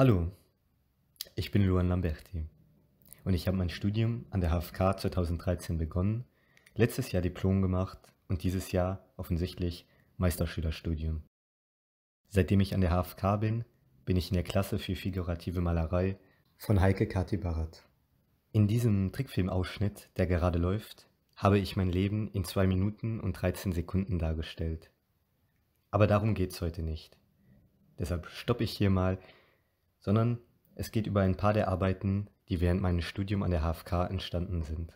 Hallo, ich bin Luan Lamberti und ich habe mein Studium an der HFK 2013 begonnen, letztes Jahr Diplom gemacht und dieses Jahr offensichtlich Meisterschülerstudium. Seitdem ich an der HFK bin, bin ich in der Klasse für figurative Malerei von Heike Kati Barat. In diesem Trickfilmausschnitt, der gerade läuft, habe ich mein Leben in 2 Minuten und 13 Sekunden dargestellt. Aber darum geht's heute nicht. Deshalb stoppe ich hier mal sondern es geht über ein paar der Arbeiten, die während meines Studiums an der HFK entstanden sind.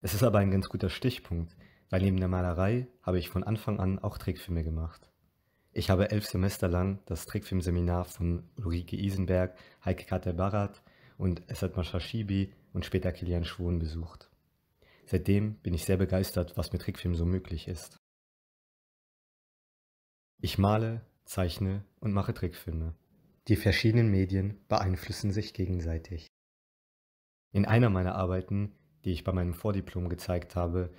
Es ist aber ein ganz guter Stichpunkt, weil neben der Malerei habe ich von Anfang an auch Trickfilme gemacht. Ich habe elf Semester lang das Trickfilmseminar von Ulrike Isenberg, Heike Kater-Barat und Esat Mashashibi und später Kilian Schwon besucht. Seitdem bin ich sehr begeistert, was mit Trickfilm so möglich ist. Ich male, zeichne und mache Trickfilme. Die verschiedenen Medien beeinflussen sich gegenseitig. In einer meiner Arbeiten, die ich bei meinem Vordiplom gezeigt habe,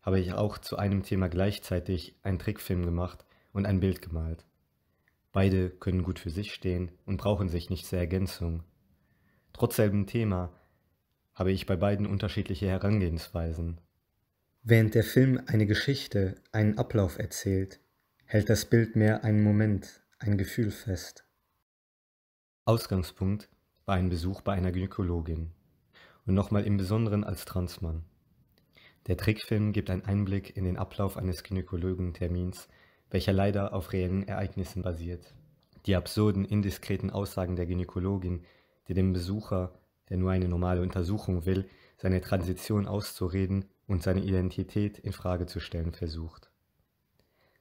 habe ich auch zu einem Thema gleichzeitig einen Trickfilm gemacht und ein Bild gemalt. Beide können gut für sich stehen und brauchen sich nicht zur Ergänzung. Trotz selbem Thema habe ich bei beiden unterschiedliche Herangehensweisen. Während der Film eine Geschichte, einen Ablauf erzählt, hält das Bild mehr einen Moment, ein Gefühl fest. Ausgangspunkt war ein Besuch bei einer Gynäkologin und nochmal im Besonderen als Transmann. Der Trickfilm gibt einen Einblick in den Ablauf eines Gynäkologentermins, welcher leider auf reellen Ereignissen basiert. Die absurden, indiskreten Aussagen der Gynäkologin, die dem Besucher, der nur eine normale Untersuchung will, seine Transition auszureden und seine Identität in Frage zu stellen versucht.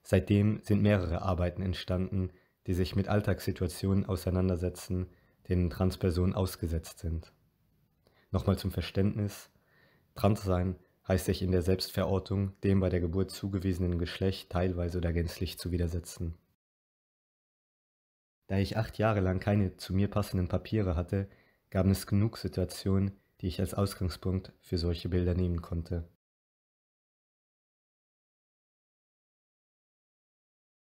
Seitdem sind mehrere Arbeiten entstanden, die sich mit Alltagssituationen auseinandersetzen, denen Transpersonen ausgesetzt sind. Nochmal zum Verständnis. Transsein heißt sich in der Selbstverortung dem bei der Geburt zugewiesenen Geschlecht teilweise oder gänzlich zu widersetzen. Da ich acht Jahre lang keine zu mir passenden Papiere hatte, gab es genug Situationen, die ich als Ausgangspunkt für solche Bilder nehmen konnte.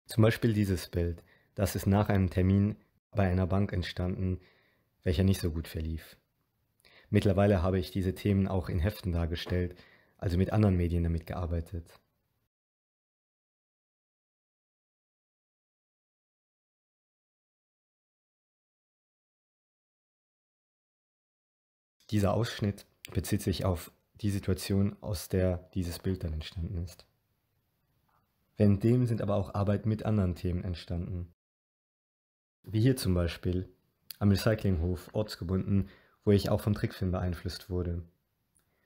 Zum Beispiel dieses Bild. Das ist nach einem Termin bei einer Bank entstanden, welcher nicht so gut verlief. Mittlerweile habe ich diese Themen auch in Heften dargestellt, also mit anderen Medien damit gearbeitet. Dieser Ausschnitt bezieht sich auf die Situation, aus der dieses Bild dann entstanden ist. Während dem sind aber auch Arbeit mit anderen Themen entstanden. Wie hier zum Beispiel am Recyclinghof, ortsgebunden, wo ich auch vom Trickfilm beeinflusst wurde.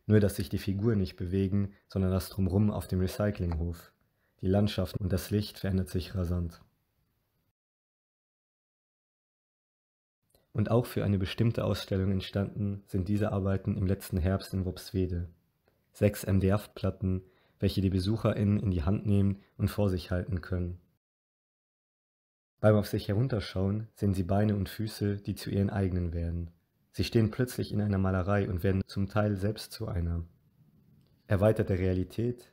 Nur, dass sich die Figuren nicht bewegen, sondern das Drumrum auf dem Recyclinghof. Die Landschaft und das Licht verändert sich rasant. Und auch für eine bestimmte Ausstellung entstanden sind diese Arbeiten im letzten Herbst in Wupswede. Sechs MDF-Platten, welche die BesucherInnen in die Hand nehmen und vor sich halten können. Beim auf sich herunterschauen sehen sie Beine und Füße, die zu ihren eigenen werden. Sie stehen plötzlich in einer Malerei und werden zum Teil selbst zu einer. Erweiterte Realität,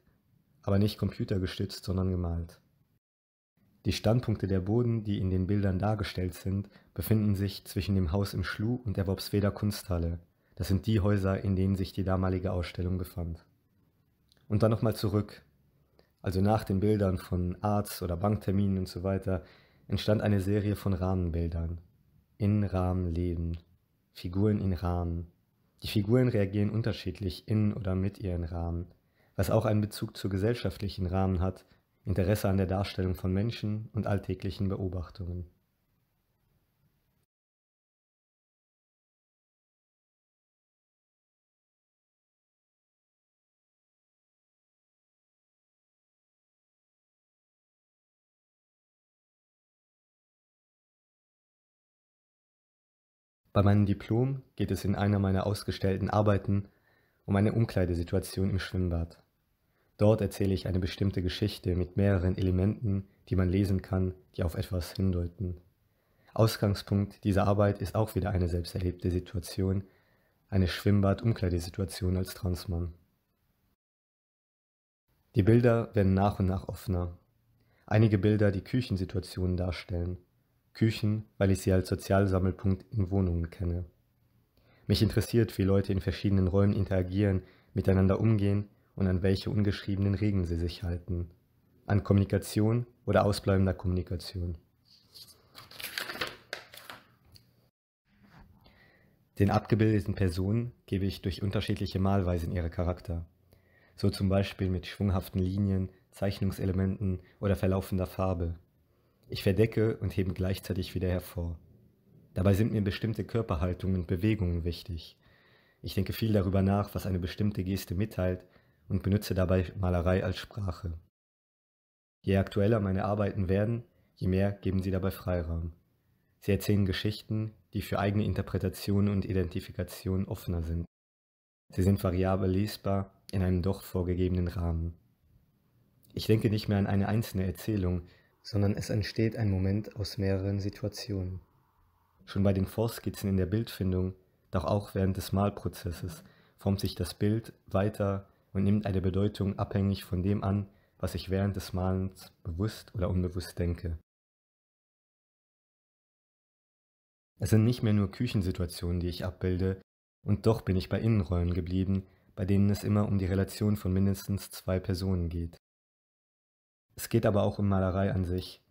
aber nicht computergestützt, sondern gemalt. Die Standpunkte der Boden, die in den Bildern dargestellt sind, befinden sich zwischen dem Haus im Schluh und der Worpsweder Kunsthalle. Das sind die Häuser, in denen sich die damalige Ausstellung befand und dann nochmal zurück. Also nach den Bildern von Arzt- oder Bankterminen und so weiter entstand eine Serie von Rahmenbildern. In Rahmen leben. Figuren in Rahmen. Die Figuren reagieren unterschiedlich in oder mit ihren Rahmen, was auch einen Bezug zu gesellschaftlichen Rahmen hat, Interesse an der Darstellung von Menschen und alltäglichen Beobachtungen. Bei meinem Diplom geht es in einer meiner ausgestellten Arbeiten um eine Umkleidesituation im Schwimmbad. Dort erzähle ich eine bestimmte Geschichte mit mehreren Elementen, die man lesen kann, die auf etwas hindeuten. Ausgangspunkt dieser Arbeit ist auch wieder eine selbst erlebte Situation, eine Schwimmbad-Umkleidesituation als Transmann. Die Bilder werden nach und nach offener. Einige Bilder die Küchensituationen darstellen, Küchen, weil ich sie als Sozialsammelpunkt in Wohnungen kenne. Mich interessiert, wie Leute in verschiedenen Räumen interagieren, miteinander umgehen und an welche ungeschriebenen Regeln sie sich halten. An Kommunikation oder ausbleibender Kommunikation. Den abgebildeten Personen gebe ich durch unterschiedliche Malweisen ihre Charakter. So zum Beispiel mit schwunghaften Linien, Zeichnungselementen oder verlaufender Farbe. Ich verdecke und hebe gleichzeitig wieder hervor. Dabei sind mir bestimmte Körperhaltungen und Bewegungen wichtig. Ich denke viel darüber nach, was eine bestimmte Geste mitteilt und benutze dabei Malerei als Sprache. Je aktueller meine Arbeiten werden, je mehr geben sie dabei Freiraum. Sie erzählen Geschichten, die für eigene Interpretation und Identifikation offener sind. Sie sind variabel lesbar in einem doch vorgegebenen Rahmen. Ich denke nicht mehr an eine einzelne Erzählung, sondern es entsteht ein Moment aus mehreren Situationen. Schon bei den Vorskizzen in der Bildfindung, doch auch während des Malprozesses, formt sich das Bild weiter und nimmt eine Bedeutung abhängig von dem an, was ich während des Malens bewusst oder unbewusst denke. Es sind nicht mehr nur Küchensituationen, die ich abbilde, und doch bin ich bei Innenräumen geblieben, bei denen es immer um die Relation von mindestens zwei Personen geht. Es geht aber auch um Malerei an sich.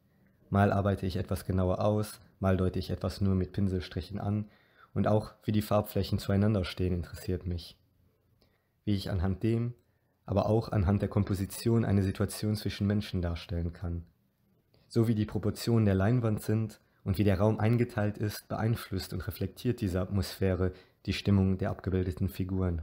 Mal arbeite ich etwas genauer aus, mal deute ich etwas nur mit Pinselstrichen an und auch wie die Farbflächen zueinander stehen interessiert mich. Wie ich anhand dem, aber auch anhand der Komposition eine Situation zwischen Menschen darstellen kann. So wie die Proportionen der Leinwand sind und wie der Raum eingeteilt ist, beeinflusst und reflektiert diese Atmosphäre die Stimmung der abgebildeten Figuren.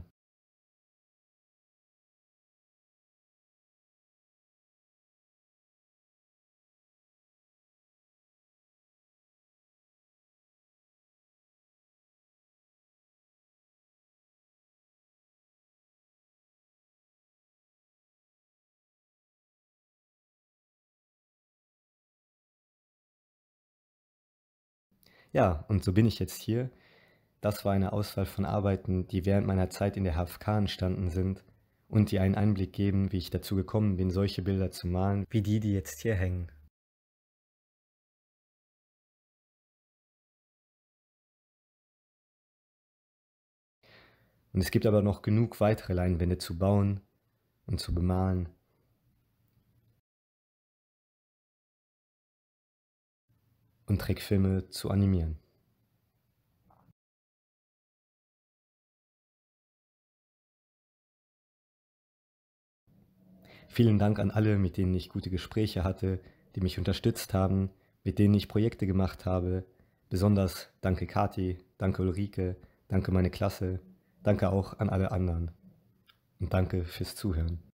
Ja, und so bin ich jetzt hier. Das war eine Auswahl von Arbeiten, die während meiner Zeit in der HFK entstanden sind und die einen Einblick geben, wie ich dazu gekommen bin, solche Bilder zu malen, wie die, die jetzt hier hängen. Und es gibt aber noch genug weitere Leinwände zu bauen und zu bemalen. und Trickfilme zu animieren. Vielen Dank an alle, mit denen ich gute Gespräche hatte, die mich unterstützt haben, mit denen ich Projekte gemacht habe. Besonders danke Kati, danke Ulrike, danke meine Klasse, danke auch an alle anderen. Und danke fürs Zuhören.